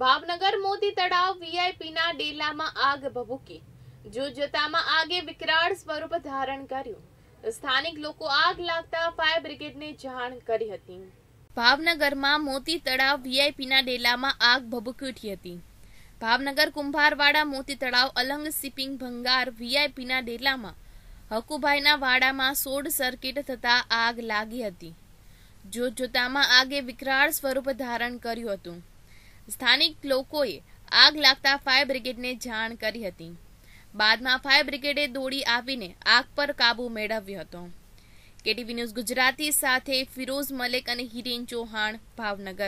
ભાવનગર મોતી તળાવ વીઆઈપીના ડેલામાં આગ ભભૂકી જોજતામાં આગે વિકરાળ સ્વરૂપ ધારણ કર્યું સ્થાનિક લોકો આગ લાગતા ફાયર બ્રિગેડને જાણ કરી હતી ભાવનગરમાં મોતી તળાવ વીઆઈપીના ડેલામાં આગ ભભૂકી ઉઠી હતી ભાવનગર કુંભારવાડા મોતી તળાવ અલંગ સિપિંગ ભંગાર વીઆઈપીના ડેલામાં હકુભાઈના વાડામાં સોડ સર્કિટ થતાં આગ લાગી હતી જોતજોતામાં આગે વિકરાળ સ્વરૂપ ધારણ કર્યું હતું સ્થાનિક લોકોએ આગ લાગતા ફાયર બ્રિગેડને જાણ કરી હતી બાદમાં ફાયર બ્રિગેડે દોડી આવીને આગ પર કાબૂ મેળવ્યો હતો કેટીવી ન્યૂઝ ગુજરાતી સાથે ફિરોઝ મલિક અને હિરેન ચૌહાણ ભાવનગર